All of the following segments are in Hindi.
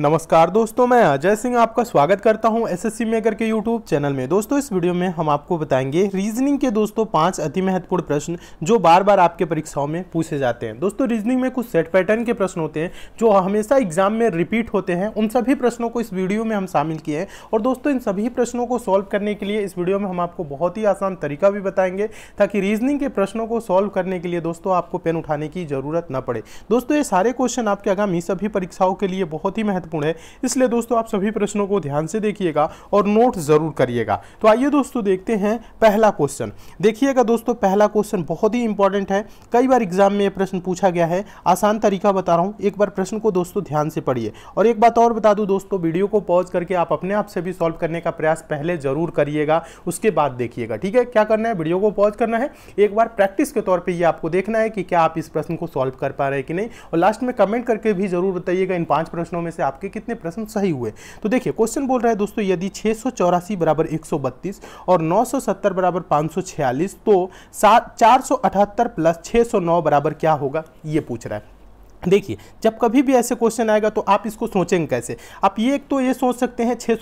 नमस्कार दोस्तों मैं अजय सिंह आपका स्वागत करता हूं एसएससी मेकर के यूट्यूब चैनल में दोस्तों इस वीडियो में हम आपको बताएंगे रीजनिंग के दोस्तों पांच अति महत्वपूर्ण प्रश्न जो बार बार आपके परीक्षाओं में पूछे जाते हैं दोस्तों रीजनिंग में कुछ सेट पैटर्न के प्रश्न होते हैं जो हमेशा एग्जाम में रिपीट होते हैं उन सभी प्रश्नों को इस वीडियो में हम शामिल किए हैं और दोस्तों इन सभी प्रश्नों को सॉल्व करने के लिए इस वीडियो में हम आपको बहुत ही आसान तरीका भी बताएंगे ताकि रीजनिंग के प्रश्नों को सॉल्व करने के लिए दोस्तों आपको पेन उठाने की जरूरत न पड़े दोस्तों ये सारे क्वेश्चन आपके आगामी सभी परीक्षाओं के लिए बहुत ही महत्वपूर्ण है इसलिए दोस्तों आप सभी प्रश्नों को ध्यान से देखिएगा और नोट ज़रूर करिएगा तो आइए दोस्तों देखते हैं पहला क्वेश्चन देखिएगा दोस्तों पहला क्वेश्चन बहुत ही इंपॉर्टेंट है कई बार एग्जाम में यह प्रश्न पूछा गया है आसान तरीका बता रहा हूँ एक बार प्रश्न को दोस्तों ध्यान से पढ़िए और एक बात और बता दूँ दोस्तों वीडियो को पॉज करके आप अपने आप से भी सॉल्व करने का प्रयास पहले ज़रूर करिएगा उसके बाद देखिएगा ठीक है क्या करना है वीडियो को पॉज करना है एक बार प्रैक्टिस के तौर पर यह आपको देखना है कि क्या आप इस प्रश्न को सॉल्व कर पा रहे हैं कि नहीं और लास्ट में कमेंट करके भी जरूर बताइएगा इन पांच प्रश्नों में से आपके कितने प्रश्न सही हुए तो देखिए क्वेश्चन बोल रहा है दोस्तों यदि छः बराबर एक और नौ बराबर छियालीस तो सात चार प्लस छः बराबर क्या होगा ये पूछ रहा है देखिए जब कभी भी ऐसे क्वेश्चन आएगा तो आप इसको सोचेंगे कैसे आप ये एक तो ये सोच सकते हैं छः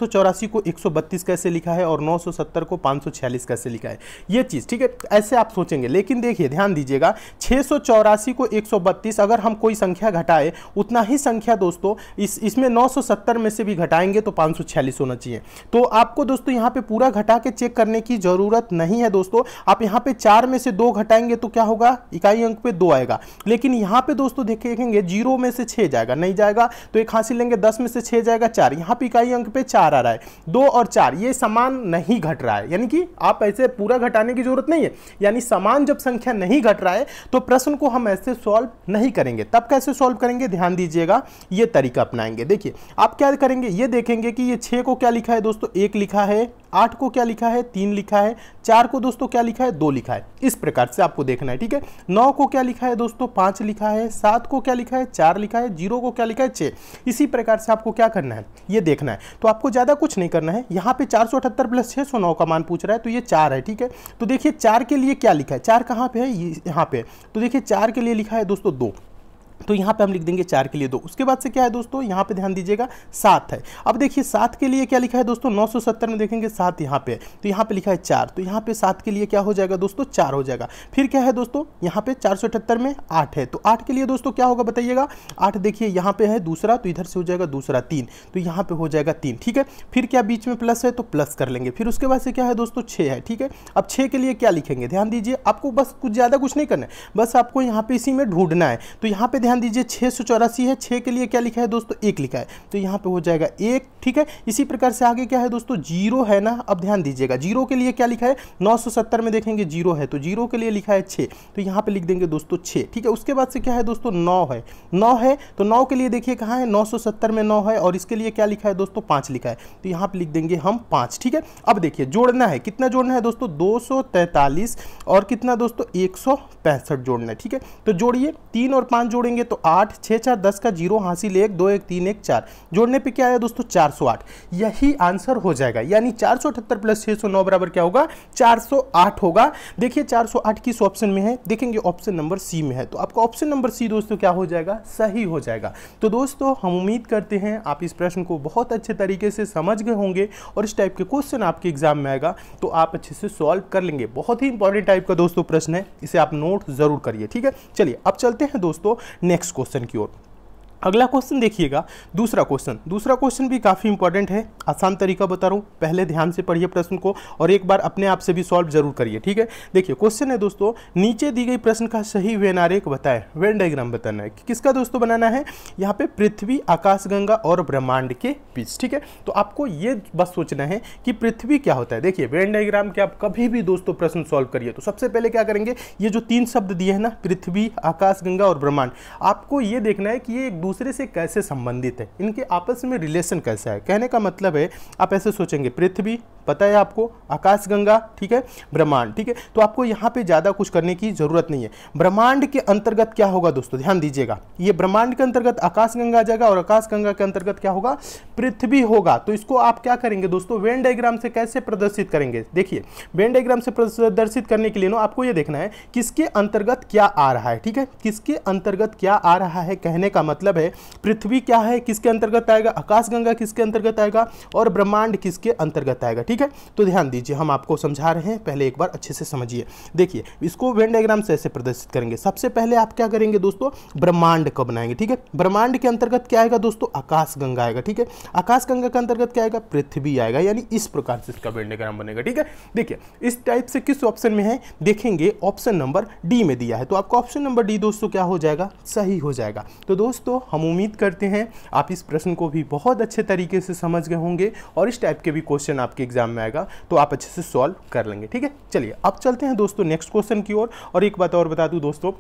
को 132 कैसे लिखा है और 970 को 546 कैसे लिखा है ये चीज़ ठीक है ऐसे आप सोचेंगे लेकिन देखिए ध्यान दीजिएगा छः को 132 अगर हम कोई संख्या घटाए उतना ही संख्या दोस्तों इस इसमें 970 में से भी घटाएंगे तो पाँच होना चाहिए तो आपको दोस्तों यहाँ पर पूरा घटा के चेक करने की ज़रूरत नहीं है दोस्तों आप यहाँ पर चार में से दो घटाएंगे तो क्या होगा इकाई अंक पे दो आएगा लेकिन यहाँ पे दोस्तों देखिए देखेंगे जीरो में से छः जाएगा नहीं जाएगा तो एक हासिल लेंगे दस में से छः जाएगा चार यहाँ पर इकाई अंक पर चार आ रहा है दो और चार ये समान नहीं घट रहा है यानी कि आप ऐसे पूरा घटाने की जरूरत नहीं है यानी समान जब संख्या नहीं घट रहा है तो प्रश्न को हम ऐसे सॉल्व नहीं करेंगे तब कैसे सॉल्व करेंगे ध्यान दीजिएगा ये तरीका अपनाएंगे देखिए आप क्या करेंगे ये देखेंगे कि ये छः को क्या लिखा है दोस्तों एक लिखा है आठ को क्या लिखा है तीन लिखा है चार को दोस्तों क्या लिखा है दो लिखा है इस प्रकार से आपको देखना है ठीक है नौ को क्या लिखा है दोस्तों पांच लिखा है सात को क्या लिखा है चार लिखा है जीरो को क्या लिखा है छह इसी प्रकार से आपको क्या करना है ये देखना है तो आपको ज़्यादा कुछ नहीं करना है यहाँ पे चार सौ अठहत्तर प्लस छह सौ नौ का मान पूछ रहा है तो ये चार है ठीक है तो देखिए चार के लिए क्या लिखा है चार कहाँ पे है यहाँ पे तो देखिए चार के लिए लिखा है दोस्तों दो तो यहाँ पे हम लिख देंगे चार के लिए दो उसके बाद से क्या है दोस्तों यहाँ पे ध्यान दीजिएगा सात है अब देखिए सात के लिए क्या लिखा है दोस्तों नौ सौ सत्तर में देखेंगे सात यहाँ पे है तो यहाँ पे लिखा है चार तो यहाँ पे सात के लिए क्या हो जाएगा दोस्तों चार हो जाएगा फिर क्या है दोस्तों यहाँ पे चार में आठ है तो आठ के लिए दोस्तों क्या होगा बताइएगा आठ देखिए यहाँ पे है दूसरा तो इधर से हो जाएगा दूसरा तीन तो यहाँ पे हो जाएगा तीन ठीक है फिर क्या बीच में प्लस है तो प्लस कर लेंगे फिर उसके बाद से क्या है दोस्तों छः है ठीक है अब छः के लिए क्या लिखेंगे ध्यान दीजिए आपको बस कुछ ज़्यादा कुछ नहीं करना है बस आपको यहाँ पे इसी में ढूंढना है तो यहाँ पे ध्यान दीजिए छः सौ चौरासी है छः के लिए क्या लिखा है दोस्तों एक लिखा है तो यहाँ पे हो जाएगा एक ठीक है इसी प्रकार से आगे क्या है दोस्तों जीरो है ना अब ध्यान दीजिएगा जीरो के लिए क्या लिखा है नौ में देखेंगे जीरो है तो जीरो के लिए लिखा है छः तो यहाँ पर लिख देंगे दोस्तों छः ठीक है उसके बाद से क्या है दोस्तों नौ है नौ है तो नौ के लिए देखिए कहाँ है नौ में नौ है और इसके लिए क्या लिखा है दोस्तों पाँच लिखा है तो यहाँ पर लिख देंगे हम पाँच ठीक है अब देखिए जोड़ना है कितना जोड़ना है दोस्तों दो और कितना दोस्तों एक जोड़ना है ठीक है तो जोड़िए तीन और पाँच जोड़ेंगे करेंगे तो आठ छः चार दस का जीरो हासिल एक दो एक तीन एक चार जोड़ने पे क्या आया दोस्तों चार सौ आठ यही आंसर हो जाएगा यानी चार सौ अठहत्तर प्लस छः सौ नौ बराबर क्या होगा चार सौ आठ होगा देखिए चार सौ आठ किस ऑप्शन में है देखेंगे ऑप्शन नंबर सी में है तो आपका ऑप्शन नंबर सी दोस्तों क्या हो जाएगा सही हो जाएगा तो दोस्तों हम उम्मीद करते हैं आप इस प्रश्न को बहुत अच्छे तरीके से समझ गए होंगे और इस टाइप के क्वेश्चन आपके एग्जाम में आएगा तो आप अच्छे से सॉल्व कर लेंगे बहुत ही इंपॉर्टेंट टाइप का दोस्तों प्रश्न है इसे आप नोट जरूर करिए ठीक है चलिए अब चलते हैं दोस्तों नेक्स्ट क्वेश्चन की ओर अगला क्वेश्चन देखिएगा दूसरा क्वेश्चन दूसरा क्वेश्चन भी काफ़ी इंपॉर्टेंट है आसान तरीका बता रहा हूँ पहले ध्यान से पढ़िए प्रश्न को और एक बार अपने आप से भी सॉल्व जरूर करिए ठीक है देखिए क्वेश्चन है दोस्तों नीचे दी गई प्रश्न का सही वेन आरेख बताएं वेन डायग्राम बताना है कि किसका दोस्तों बनाना है यहाँ पे पृथ्वी आकाशगंगा और ब्रह्मांड के बीच ठीक है तो आपको ये बस सोचना है कि पृथ्वी क्या होता है देखिए वेन डायग्राम के आप कभी भी दोस्तों प्रश्न सॉल्व करिए तो सबसे पहले क्या करेंगे ये जो तीन शब्द दिए हैं ना पृथ्वी आकाश और ब्रह्मांड आपको ये देखना है कि ये एक दूसरे से कैसे संबंधित है इनके आपस में रिलेशन कैसा है कहने का मतलब है आप ऐसे सोचेंगे पृथ्वी पता है आपको आकाशगंगा ठीक है ब्रह्मांड ठीक है तो आपको यहाँ पे ज़्यादा कुछ करने की ज़रूरत नहीं है ब्रह्मांड के अंतर्गत क्या होगा दोस्तों ध्यान दीजिएगा ये ब्रह्मांड के अंतर्गत आकाशगंगा आ जाएगा और आकाशगंगा के अंतर्गत क्या होगा पृथ्वी होगा तो इसको आप क्या करेंगे दोस्तों वेन डाइग्राम से कैसे प्रदर्शित करेंगे देखिए वेन डाइग्राम से प्रदर्शित करने के लिए ना आपको ये देखना है किसके अंतर्गत क्या आ रहा है ठीक है किसके अंतर्गत क्या आ रहा है कहने का मतलब मतलब है पृथ्वी क्या है किसके अंतर्गत आएगा आकाशगंगा किसके अंतर्गत आएगा और ब्रह्मांड किसके अंतर्गत आएगा ठीक है तो ध्यान दीजिए हम आपको समझा रहे हैं पहले एक बार अच्छे से समझिए देखिए इसको वेन से ऐसे प्रदर्शित करेंगे सबसे पहले आप क्या करेंगे दोस्तों ब्रह्मांड कब बनाएंगे ठीक है ब्रह्मांड के अंतर्गत क्या आएगा दोस्तों आकाश आएगा ठीक है आकाशगंगा के अंतर्गत क्या आएगा पृथ्वी आएगा यानी इस प्रकार से इसका वेन बनेगा ठीक है देखिए इस टाइप से किस ऑप्शन में है देखेंगे ऑप्शन नंबर डी में दिया है तो आपका ऑप्शन नंबर डी दोस्तों क्या हो जाएगा सही हो जाएगा तो दोस्तों हम उम्मीद करते हैं आप इस प्रश्न को भी बहुत अच्छे तरीके से समझ गए होंगे और इस टाइप के भी क्वेश्चन आपके एग्जाम में आएगा तो आप अच्छे से सॉल्व कर लेंगे ठीक है चलिए अब चलते हैं दोस्तों नेक्स्ट क्वेश्चन की ओर और, और एक बात और बता दूँ दोस्तों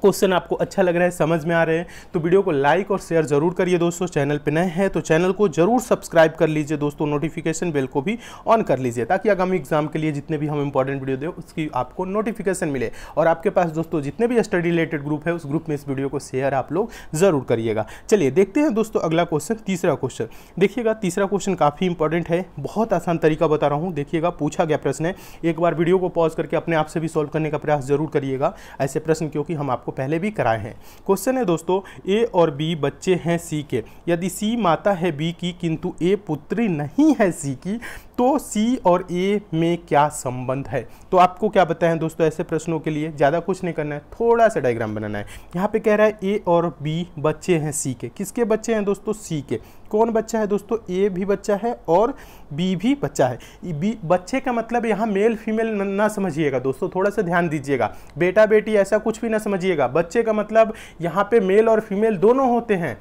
क्वेश्चन आपको अच्छा लग रहा है समझ में आ रहे हैं तो वीडियो को लाइक और शेयर जरूर करिए दोस्तों चैनल पर नए हैं तो चैनल को जरूर सब्सक्राइब कर लीजिए दोस्तों नोटिफिकेशन बेल को भी ऑन कर लीजिए ताकि आगामी एग्जाम के लिए जितने भी हम इंपॉर्टेंट वीडियो दें उसकी आपको नोटिफिकेशन मिले और आपके पास दोस्तों जितने भी स्टडी रिलेटेड ग्रुप है उस ग्रुप में इस वीडियो को शेयर आप लोग जरूर करिएगा चलिए देखते हैं दोस्तों अगला क्वेश्चन तीसरा क्वेश्चन देखिएगा तीसरा क्वेश्चन काफ़ी इंपॉर्टेंट है बहुत आसान तरीका बता रहा हूँ देखिएगा पूछा गया प्रश्न है एक बार वीडियो को पॉज करके अपने आप से भी सॉल्व करने का प्रयास जरूर करिएगा ऐसे प्रश्न क्योंकि हम आप आपको पहले भी कराए हैं क्वेश्चन है दोस्तों ए और बी बच्चे हैं सी के यदि सी माता है बी की किंतु ए पुत्री नहीं है सी की तो सी और ए में क्या संबंध है तो आपको क्या बताएं दोस्तों ऐसे प्रश्नों के लिए ज़्यादा कुछ नहीं करना है थोड़ा सा डायग्राम बनाना है यहाँ पे कह रहा है ए और बी बच्चे हैं सी के किसके बच्चे हैं दोस्तों सी के कौन बच्चा है दोस्तों ए भी बच्चा है और बी भी बच्चा है बी बच्चे का मतलब यहाँ मेल फीमेल ना समझिएगा दोस्तों थोड़ा सा ध्यान दीजिएगा बेटा बेटी ऐसा कुछ भी ना समझिएगा बच्चे का मतलब यहाँ पे मेल और फीमेल दोनों होते हैं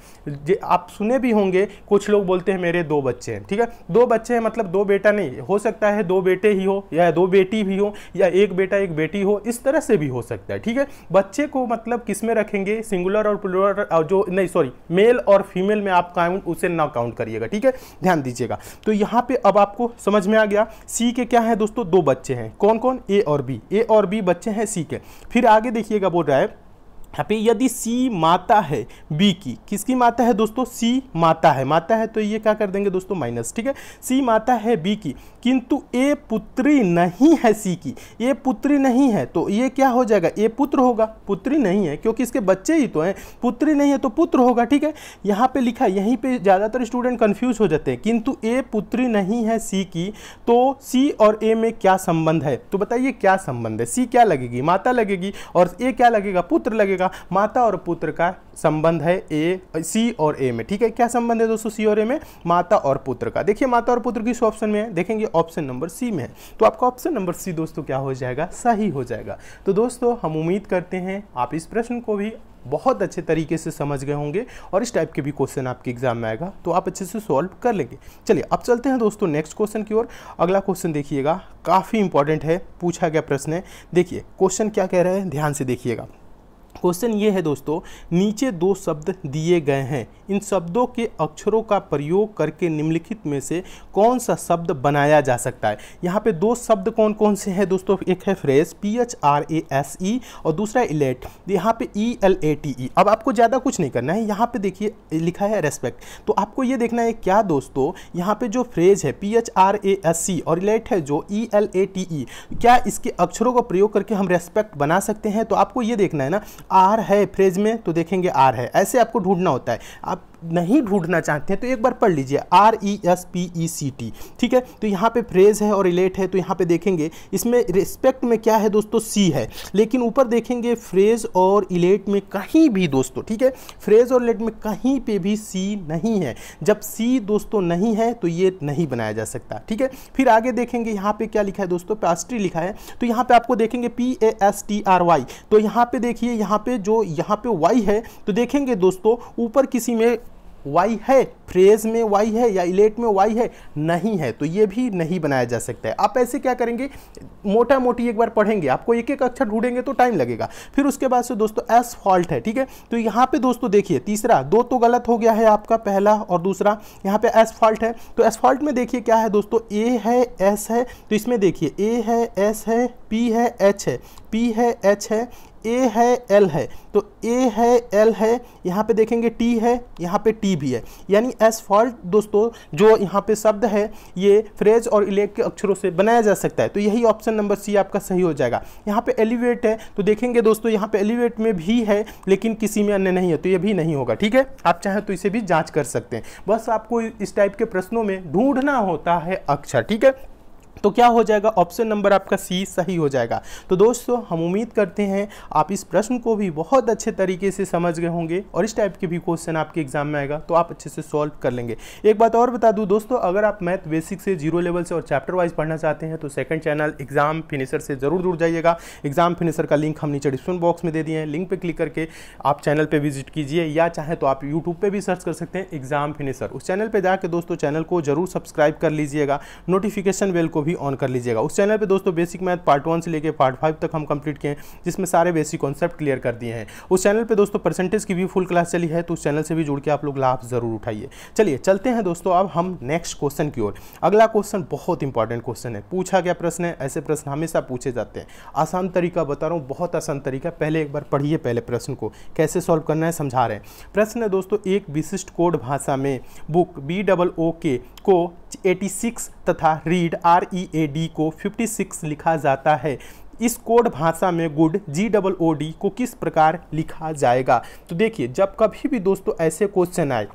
आप सुने भी होंगे कुछ लोग बोलते हैं मेरे दो बच्चे हैं ठीक है दो बच्चे हैं मतलब दो बेटे बेटा नहीं हो सकता है दो बेटे ही हो या दो बेटी भी हो या एक बेटा एक बेटी हो इस तरह से भी हो सकता है ठीक है बच्चे को मतलब किस में रखेंगे सिंगुलर और प्लूरल जो नहीं सॉरी मेल और फीमेल में आप काउंट उसे ना काउंट करिएगा ठीक है ध्यान दीजिएगा तो यहाँ पे अब आपको समझ में आ गया सी के क्या है दोस्तों दो बच्चे हैं कौन कौन ए और बी ए और बी बच्चे हैं सी के फिर आगे देखिएगा बोल रहा है यहाँ पे यदि सी माता है बी की किसकी माता है दोस्तों सी माता है माता है तो ये क्या कर देंगे दोस्तों माइनस ठीक है सी माता है बी की किंतु ए पुत्री नहीं है सी की ए पुत्री नहीं है तो ये क्या हो जाएगा ए पुत्र होगा पुत्री नहीं है क्योंकि इसके बच्चे ही तो हैं पुत्री नहीं है तो पुत्र होगा ठीक है यहाँ पे लिखा यहीं पे ज़्यादातर स्टूडेंट कन्फ्यूज हो जाते हैं किंतु ए पुत्री नहीं है सी की तो सी और ए में क्या संबंध है तो बताइए क्या संबंध है सी क्या लगेगी माता लगेगी और ए क्या लगेगा पुत्र लगेगा रखिएगा माता और पुत्र का संबंध है ए सी और ए में ठीक है क्या संबंध है दोस्तों सी और ए में माता और पुत्र का देखिए माता और पुत्र किस ऑप्शन में है देखेंगे ऑप्शन नंबर सी में है तो आपका ऑप्शन नंबर सी दोस्तों क्या हो जाएगा सही हो जाएगा तो दोस्तों हम उम्मीद करते हैं आप इस प्रश्न को भी बहुत अच्छे तरीके से समझ गए होंगे और इस टाइप के भी क्वेश्चन आपके एग्जाम में आएगा तो आप अच्छे से सॉल्व कर लेंगे चलिए अब चलते हैं दोस्तों नेक्स्ट क्वेश्चन की ओर अगला क्वेश्चन देखिएगा काफ़ी इंपॉर्टेंट है पूछा गया प्रश्न है देखिए क्वेश्चन क्या कह रहे हैं ध्यान से देखिएगा क्वेश्चन ये है दोस्तों नीचे दो शब्द दिए गए हैं इन शब्दों के अक्षरों का प्रयोग करके निम्नलिखित में से कौन सा शब्द बनाया जा सकता है यहाँ पे दो शब्द कौन कौन से हैं दोस्तों एक है phrase P H R A S E और दूसरा इलेट यहाँ पे E L A T E अब आपको ज़्यादा कुछ नहीं करना है यहाँ पे देखिए लिखा है रेस्पेक्ट तो आपको ये देखना है क्या दोस्तों यहाँ पर जो फ्रेज है P H R A S C और इलेट है जो E L A T E क्या इसके अक्षरों का प्रयोग करके हम रेस्पेक्ट बना सकते हैं तो आपको ये देखना है ना आर है फ्रेज में तो देखेंगे आर है ऐसे आपको ढूंढना होता है आप नहीं ढूंढना चाहते हैं तो एक बार पढ़ लीजिए R E S P E C T ठीक है तो यहाँ पे फ्रेज है और रिलेट है तो यहाँ पे देखेंगे इसमें रिस्पेक्ट में क्या है दोस्तों सी है लेकिन ऊपर देखेंगे फ्रेज और इलेट में कहीं भी दोस्तों ठीक है फ्रेज और इलेट में कहीं पे भी सी नहीं है जब सी दोस्तों नहीं है तो ये नहीं बनाया जा सकता ठीक है फिर आगे देखेंगे यहाँ पे क्या लिखा है दोस्तों पास्ट्री लिखा है तो यहाँ पे आपको देखेंगे P A S T R Y तो यहाँ पे देखिए यहाँ पे जो यहाँ पे वाई है तो देखेंगे दोस्तों ऊपर किसी में वाई है फ्रेज में वाई है या इलेट में वाई है नहीं है तो ये भी नहीं बनाया जा सकता है आप ऐसे क्या करेंगे मोटा मोटी एक बार पढ़ेंगे आपको एक एक अक्षर ढूंढेंगे तो टाइम लगेगा फिर उसके बाद से दोस्तों एस फॉल्ट है ठीक है तो यहाँ पे दोस्तों देखिए तीसरा दो तो गलत हो गया है आपका पहला और दूसरा यहाँ पे एस फॉल्ट है तो एस फॉल्ट में देखिए क्या है दोस्तों ए है एस है तो इसमें देखिए ए है एस है पी है एच है पी है एच है ए है एल है तो ए है एल है यहाँ पे देखेंगे टी है यहाँ पे टी भी है यानी एसफॉल्ट दोस्तों जो यहाँ पे शब्द है ये फ्रेज और इलेक्ट के अक्षरों से बनाया जा सकता है तो यही ऑप्शन नंबर सी आपका सही हो जाएगा यहाँ पे एलिवेट है तो देखेंगे दोस्तों यहाँ पे एलिवेट में भी है लेकिन किसी में अन्य नहीं है तो ये भी नहीं होगा ठीक है आप चाहें तो इसे भी जाँच कर सकते हैं बस आपको इस टाइप के प्रश्नों में ढूंढना होता है अक्षर ठीक है तो क्या हो जाएगा ऑप्शन नंबर आपका सी सही हो जाएगा तो दोस्तों हम उम्मीद करते हैं आप इस प्रश्न को भी बहुत अच्छे तरीके से समझ गए होंगे और इस टाइप के भी क्वेश्चन आपके एग्जाम में आएगा तो आप अच्छे से सॉल्व कर लेंगे एक बात और बता दूँ दोस्तों अगर आप मैथ बेसिक से जीरो लेवल से और चैप्टर वाइज पढ़ना चाहते हैं तो सेकंड चैनल एग्जाम फिनिशर से जरूर जुड़ जाइएगा एग्जाम फिनिशर का लिंक हम नीचे डिस्क्रिप्शन बॉक्स में दे दिए हैं लिंक पर क्लिक करके आप चैनल पर विजिट कीजिए या चाहे तो आप यूट्यूब पर भी सर्च कर सकते हैं एग्जाम फिनिशर उस चैनल पर जाकर दोस्तों चैनल को जरूर सब्सक्राइब कर लीजिएगा नोटिफिकेशन बेल को भी भी ऑन कर लीजिएगा उस चैनल पे दोस्तों बेसिक मैथ पार्ट वन से लेकर पार्ट फाइव तक हम कंप्लीट किए हैं जिसमें सारे बेसिक कॉन्सेप्ट क्लियर कर दिए हैं उस चैनल पर दोस्तों परसेंटेज की भी फुल क्लास चली है तो उस चैनल से भी जुड़ के आप लोग लाभ जरूर उठाइए चलिए चलते हैं दोस्तों अब हम नेक्स्ट क्वेश्चन की ओर अगला क्वेश्चन बहुत इंपॉर्टेंट क्वेश्चन है पूछा गया प्रश्न है ऐसे प्रश्न हमेशा पूछे जाते हैं आसान तरीका बता रहा हूँ बहुत आसान तरीका पहले एक बार पढ़िए पहले प्रश्न को कैसे सॉल्व करना है समझा रहे हैं प्रश्न है दोस्तों एक विशिष्ट कोड भाषा में बुक बी डबल ओ के को 86 तथा read R E A D को 56 लिखा जाता है इस कोड भाषा में good G double O D को किस प्रकार लिखा जाएगा तो देखिए जब कभी भी दोस्तों ऐसे क्वेश्चन आए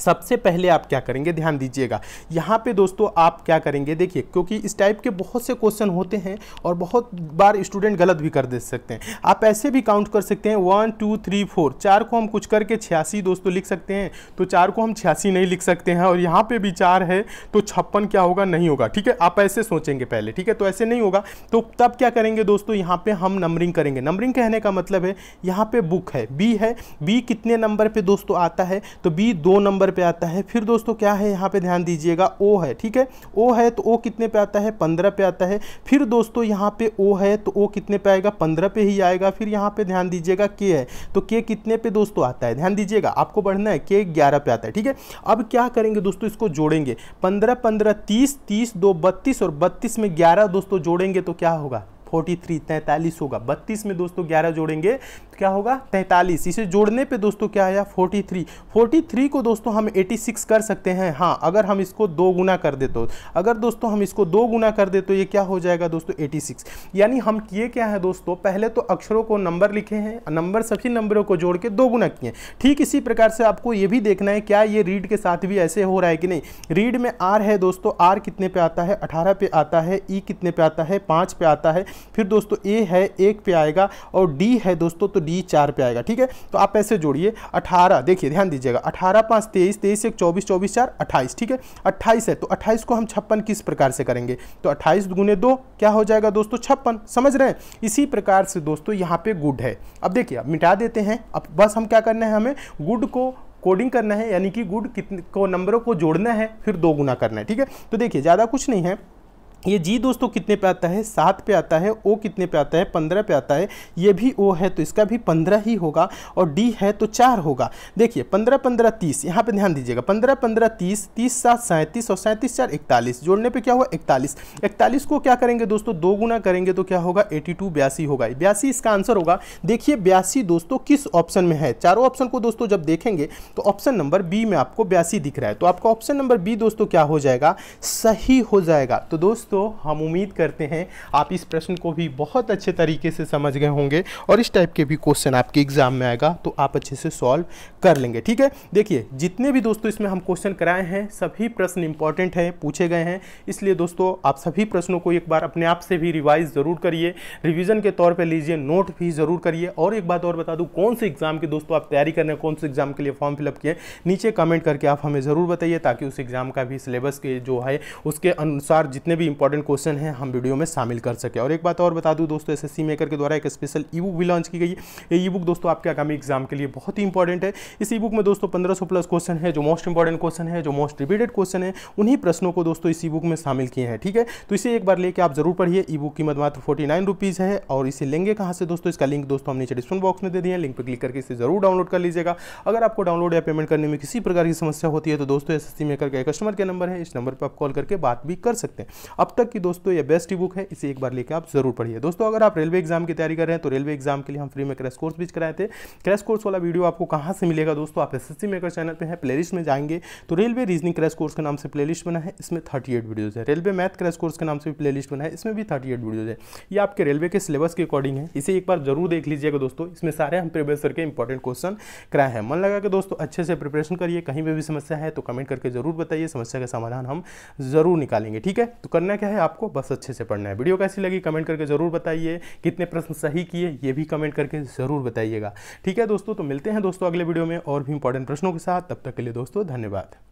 सबसे पहले आप क्या करेंगे ध्यान दीजिएगा यहाँ पे दोस्तों आप क्या करेंगे देखिए क्योंकि इस टाइप के बहुत से क्वेश्चन होते हैं और बहुत बार स्टूडेंट गलत भी कर दे सकते हैं आप ऐसे भी काउंट कर सकते हैं वन टू थ्री फोर चार को हम कुछ करके छियासी दोस्तों लिख सकते हैं तो चार को हम छियासी नहीं लिख सकते हैं और यहाँ पर भी चार है तो छप्पन क्या होगा नहीं होगा ठीक है आप ऐसे सोचेंगे पहले ठीक है तो ऐसे नहीं होगा तो तब क्या करेंगे दोस्तों यहाँ पर हम नंबरिंग करेंगे नंबरिंग कहने का मतलब है यहाँ पर बुक है बी है बी कितने नंबर पर दोस्तों आता है तो बी दो नंबर नंबर पे आता है फिर दोस्तों क्या है यहाँ पे ध्यान दीजिएगा ओ है ठीक है ओ है तो ओ कितने पे आता है पंद्रह पे आता है फिर दोस्तों यहाँ पे ओ है तो ओ कितने पे आएगा पंद्रह पे ही आएगा फिर यहाँ पे ध्यान दीजिएगा के है तो के कितने पे दोस्तों आता है ध्यान दीजिएगा आपको बढ़ना है के ग्यारह पे आता है ठीक है अब क्या करेंगे दोस्तों इसको जोड़ेंगे पंद्रह पंद्रह तीस तीस दो बत्तीस और बत्तीस में ग्यारह दोस्तों जोड़ेंगे तो क्या होगा फोर्टी थ्री तैंतालीस होगा बत्तीस में दोस्तों ग्यारह जोड़ेंगे तो क्या होगा तैंतालीस इसे जोड़ने पे दोस्तों क्या आया फोर्टी थ्री फोर्टी थ्री को दोस्तों हम एटी सिक्स कर सकते हैं हाँ अगर हम इसको दो गुना कर दे तो अगर दोस्तों हम इसको दो गुना कर दे तो ये क्या हो जाएगा दोस्तों एटी सिक्स यानी हम किए क्या है दोस्तों पहले तो अक्षरों को नंबर लिखे हैं नंबर सभी नंबरों को जोड़ के दो गुना किए ठीक इसी प्रकार से आपको ये भी देखना है क्या ये रीड के साथ भी ऐसे हो रहा है कि नहीं रीड में आर है दोस्तों आर कितने पे आता है अठारह पे आता है ई कितने पे आता है पाँच पे आता है फिर दोस्तों ए है एक पे आएगा और डी है दोस्तों तो डी चार पे आएगा ठीक है तो आप ऐसे जोड़िए अठारह देखिए ध्यान दीजिएगा अठारह पाँच तेईस तेईस एक चौबीस चौबीस चार अट्ठाईस ठीक है अट्ठाईस है तो अट्ठाईस को हम छप्पन किस प्रकार से करेंगे तो अट्ठाईस गुने दो क्या हो जाएगा दोस्तों छप्पन समझ रहे हैं इसी प्रकार से दोस्तों यहाँ पे गुड है अब देखिए अब मिटा देते हैं अब बस हम क्या करना है हमें गुड को कोडिंग करना है यानी कि गुड कितने को नंबरों को जोड़ना है फिर दो गुना करना है ठीक है तो देखिए ज़्यादा कुछ नहीं है ये जी दोस्तों कितने पे आता है सात पे आता है ओ कितने पे आता है पंद्रह पे आता है ये भी ओ है तो इसका भी पंद्रह ही होगा और डी है तो चार होगा देखिए पंद्रह पंद्रह तीस यहाँ पे ध्यान दीजिएगा पंद्रह पंद्रह तीस तीस सात सैंतीस और सैंतीस चार इकतालीस जोड़ने पे क्या हुआ इकतालीस इकतालीस को क्या करेंगे दोस्तों दो गुना करेंगे तो क्या होगा एटी टू बयासी होगा बयासी इसका आंसर होगा देखिए बयासी दोस्तों किस ऑप्शन में है चारों ऑप्शन को दोस्तों जब देखेंगे तो ऑप्शन नंबर बी में आपको बयासी दिख रहा है तो आपका ऑप्शन नंबर बी दोस्तों क्या हो जाएगा सही हो जाएगा तो दोस्त दोस्तों हम उम्मीद करते हैं आप इस प्रश्न को भी बहुत अच्छे तरीके से समझ गए होंगे और इस टाइप के भी क्वेश्चन आपके एग्जाम में आएगा तो आप अच्छे से सॉल्व कर लेंगे ठीक है देखिए जितने भी दोस्तों इसमें हम क्वेश्चन कराए हैं सभी प्रश्न इंपॉर्टेंट हैं पूछे गए हैं इसलिए दोस्तों आप सभी प्रश्नों को एक बार अपने आप से भी रिवाइज ज़रूर करिए रिविज़न के तौर पर लीजिए नोट भी ज़रूर करिए और एक बात और बता दूँ कौन से एग्ज़ाम की दोस्तों आप तैयारी करने कौन से एग्ज़ाम के लिए फॉर्म फिलअप किए नीचे कमेंट करके आप हमें ज़रूर बताइए ताकि उस एग्ज़ाम का भी सिलेबस के जो है उसके अनुसार जितने भी इंपॉर्टेंट क्वेश्चन है हम वीडियो में शामिल कर सके और एक बात और बता दूँ दोस्तों एस मेकर के द्वारा एक स्पेशल ई बुक भी लॉन्च की गई है ये ई बुक दोस्तों आपके आगामी एग्जाम के लिए बहुत ही इंपॉर्टेंट है इस ई बुक में दोस्तों पंद्रह प्लस क्वेश्चन है जो मोस्ट इंपॉर्टेंट क्वेश्चन है जो मोस्ट रिपीटेड क्वेश्चन है उन्हीं प्रश्नों को दोस्तों ई बुक में शामिल किए हैं ठीक है तो इसे एक बार लेके आप जरूर पढ़िए ई बुक कीमत मात्र फोर्टी नाइन रुपीज़ है और इसे लेंगे कहाँ से दोस्तों इसका लिंक दोस्तों हम नीचे डिस्क्रिप्शन बॉक्स में दे दिए लिंक पर क्लिक करके इसे जरूर डाउनलोड कर लीजिएगा अगर आपको डाउनलोड या पेमेंट करने में किसी प्रकार की समस्या होती है तो दोस्तों एस मेकर का कस्टमर केयर नंबर है इस नंबर पर आप कॉल करके बात भी कर सकते हैं अब तक की दोस्तों ये बेस्ट ई बुक है इसे एक बार लेकर आप जरूर पढ़िए दोस्तों अगर आप रेलवे एग्जाम की तैयारी कर रहे हैं तो रेलवे एग्जाम के लिए हम फ्री में क्रैश कोर्स भी कराए थे क्रैश कोर्स वाला वीडियो आपको कहाँ से मिलेगा दोस्तों आप एस एस मेकर चैनल पर है प्ले में जाएंगे तो रेलवे रीजनिंग क्रैश कोर्स के नाम से प्ले बना है इसमें थर्टी एट वीडियोज़ है रेलवे मैथ क्रैश कोर्स के नाम से भी प्लेलिस्ट बना है इसमें भी थर्टी एट वीडियोज़ है ये आपके रेलवे के सिलेबस के अकॉर्डिंग है इसे एक बार जरूर देख लीजिएगा दोस्तों इसमें सारे हम प्रीवियस के इंपॉर्टेंट क्वेश्चन कराए हैं मन लगा कि दोस्तों अच्छे से प्रिपरेशन करिए कहीं पर भी समस्या है तो कमेंट करके जरूर बताइए समस्या का समाधान हम जरूर निकालेंगे ठीक है तो करना क्या है आपको बस अच्छे से पढ़ना है वीडियो कैसी लगी कमेंट करके ज़रूर बताइए कितने प्रश्न सही किए ये भी कमेंट करके ज़रूर बताइएगा ठीक है दोस्तों तो मिलते हैं दोस्तों अगले वीडियो में और भी इंपॉर्टेंट प्रश्नों के साथ तब तक के लिए दोस्तों धन्यवाद